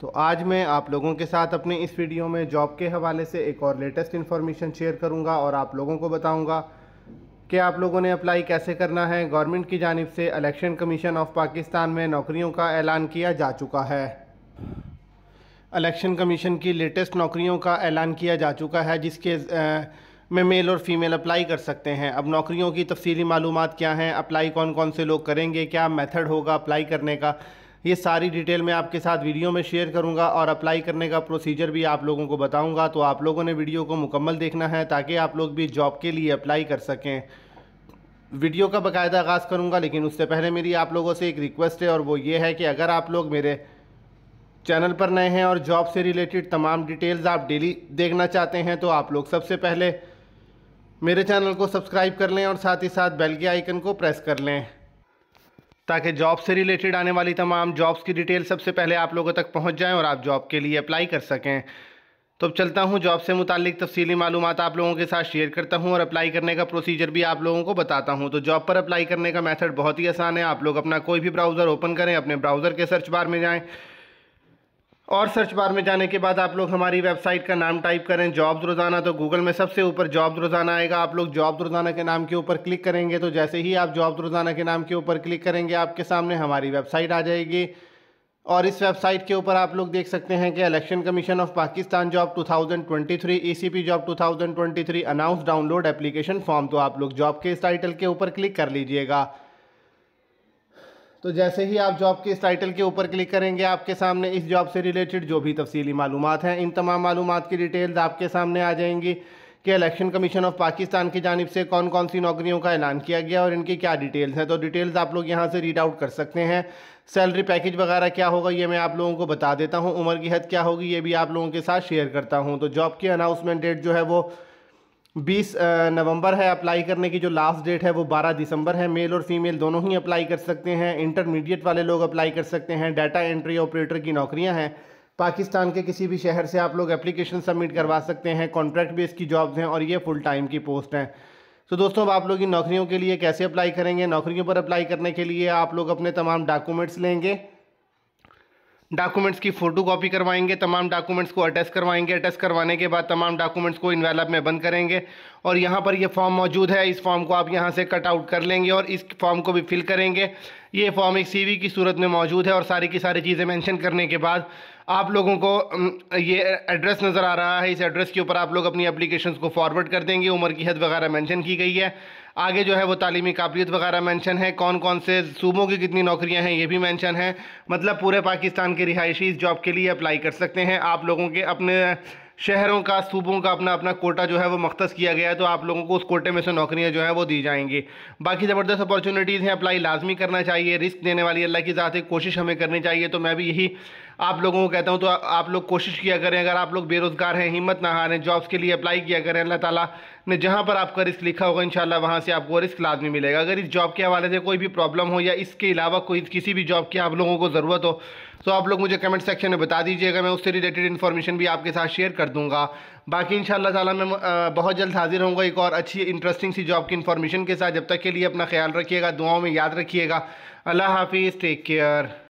तो आज मैं आप लोगों के साथ अपने इस वीडियो में जॉब के हवाले से एक और लेटेस्ट इन्फॉर्मेशन शेयर करूंगा और आप लोगों को बताऊंगा कि आप लोगों ने अप्लाई कैसे करना है गवर्नमेंट की जानब से इलेक्शन कमीशन ऑफ पाकिस्तान में नौकरियों का ऐलान किया जा चुका है इलेक्शन कमीशन की लेटेस्ट नौकरियों का ऐलान किया जा चुका है जिसके में मेल और फीमेल अप्लाई कर सकते हैं अब नौकरियों की तफसली मालूम क्या हैं अप्लाई कौन कौन से लोग करेंगे क्या मेथड होगा अप्लाई करने का ये सारी डिटेल मैं आपके साथ वीडियो में शेयर करूँगा और अप्लाई करने का प्रोसीजर भी आप लोगों को बताऊँगा तो आप लोगों ने वीडियो को मुकम्मल देखना है ताकि आप लोग भी जॉब के लिए अप्लाई कर सकें वीडियो का बाकायदा आगाज़ करूँगा लेकिन उससे पहले मेरी आप लोगों से एक रिक्वेस्ट है और वो ये है कि अगर आप लोग मेरे चैनल पर नए हैं और जॉब से रिलेटेड तमाम डिटेल्स आप डेली देखना चाहते हैं तो आप लोग सबसे पहले मेरे चैनल को सब्सक्राइब कर लें और साथ ही साथ बेल के आइकन को प्रेस कर लें ताकि जॉब से रिलेटेड आने वाली तमाम जॉब्स की डिटेल सबसे पहले आप लोगों तक पहुँच जाएँ और आप जॉब के लिए अप्लाई कर सकें तो अब चलता हूँ जॉब से मुतलिक तफसली मालूम आप लोगों के साथ शेयर करता हूँ और अप्लाई करने का प्रोसीजर भी आप लोगों को बताता हूँ तो जॉब पर अप्लाई करने का मेथड बहुत ही आसान है आप लोग अपना कोई भी ब्राउज़र ओपन करें अपने ब्राउज़र के सर्च बार में जाएँ और सर्च बार में जाने के बाद आप लोग हमारी वेबसाइट का नाम टाइप करें जॉब्स रोज़ाना तो गूगल में सबसे ऊपर जॉब्स रोज़ाना आएगा आप लोग जॉब रोज़ाना के नाम के ऊपर क्लिक करेंगे तो जैसे ही आप जॉब रोज़ाना के नाम के ऊपर क्लिक करेंगे आपके सामने हमारी वेबसाइट आ जाएगी और इस वेबसाइट के ऊपर आप लोग देख सकते हैं कि election commission of Pakistan job 2023 twenty job 2023 announce download application form तो आप लोग जॉब के इस टाइटल के ऊपर क्लिक कर लीजिएगा तो जैसे ही आप जॉब के इस टाइटल के ऊपर क्लिक करेंगे आपके सामने इस जॉब से रिलेटेड जो भी तफसीली मालूम हैं इन तमाम मालूम की डिटेल्स आपके सामने आ जाएंगी कि इलेक्शन कमीशन ऑफ पाकिस्तान की जानब से कौन कौन सी नौकरियों का ऐलान किया गया और इनकी क्या डिटेल्स हैं तो डिटेल्स आप लोग यहाँ से रीड आउट कर सकते हैं सैलरी पैकेज वगैरह क्या होगा ये मैं आप लोगों को बता देता हूँ उम्र की हद क्या होगी ये भी आप लोगों के साथ शेयर करता हूँ तो जॉब की अनाउंसमेंट डेट जो है वो बीस नवंबर है अप्लाई करने की जो लास्ट डेट है वो बारह दिसंबर है मेल और फीमेल दोनों ही अप्लाई कर सकते हैं इंटरमीडिएट वाले लोग अप्लाई कर सकते हैं डाटा एंट्री ऑपरेटर की नौकरियां हैं पाकिस्तान के किसी भी शहर से आप लोग एप्लीकेशन सबमिट करवा सकते हैं कॉन्ट्रैक्ट बेस की जॉब्स हैं और ये फुल टाइम की पोस्ट हैं तो दोस्तों अब आप लोग इन नौकरियों के लिए कैसे अप्लाई करेंगे नौकरियों पर अप्लाई करने के लिए आप लोग अपने तमाम डॉक्यूमेंट्स लेंगे डॉक्यूमेंट्स की फ़ोटो कॉपी करवाएंगे तमाम डॉक्यूमेंट्स को अटैच करवाएंगे अटैच करवाने के बाद तमाम डॉक्यूमेंट्स को इनवेलप में बंद करेंगे और यहाँ पर ये फॉर्म मौजूद है इस फॉर्म को आप यहाँ से कट आउट कर लेंगे और इस फॉर्म को भी फिल करेंगे ये फॉर्म एक सीवी की सूरत में मौजूद है और सारी की सारी चीज़ें मैंशन करने के बाद आप लोगों को ये एड्रेस नज़र आ रहा है इस एड्रेस के ऊपर आप लोग अपनी अप्लीकेशन को फॉरवर्ड कर देंगे उम्र की हद वगैरह मैंशन की गई है आगे जो है वो तालीमी काबिलियत वगैरह मैंशन है कौन कौन से सूबों की कितनी नौकरियां हैं ये भी मैंशन है मतलब पूरे पाकिस्तान के रिहायशी इस जॉब के लिए अप्लाई कर सकते हैं आप लोगों के अपने शहरों का सूबों का अपना अपना कोटा जो है वो मख्त किया गया है तो आप लोगों को उस कोटे में से नौकरियां जो है वो दी जाएंगी बाकी ज़बरदस्त अपॉर्चुनिटीज़ हैं अप्लाई लाजमी करना चाहिए रिस्क देने वाली अल्लाह की ज़्यादा कोशिश हमें करनी चाहिए तो मैं भी यही आप लोगों को कहता हूँ तो आप लोग कोशिश किया करें अगर आप लोग बेरोज़गार हैं हिम्मत ना हारें जॉब्स के लिए अप्लाई किया करें अल्लाह ताला ने जहाँ पर आपका रिस्क लिखा होगा इन शाला वहाँ से आपको रिस्क लाजमी मिलेगा अगर इस जॉब के हवाले से कोई भी प्रॉब्लम हो या इसके अलावा कोई किसी भी जॉब की आप लोगों को ज़रूरत हो तो आप लोग मुझे कमेंट सेक्शन में बता दीजिएगा मैं उससे रिलेटेड इन्फॉर्मेशन भी आपके साथ शेयर कर दूंगा बाकी इन तला मैं बहुत जल्द हाजिर होंगे एक और अच्छी इंटरेस्टिंग सी जॉब की इन्फॉर्मेशन के साथ जब तक के लिए अपना ख्याल रखिएगा दुआओं में याद रखिएगा अल्लाह हाफिज़ टेक केयर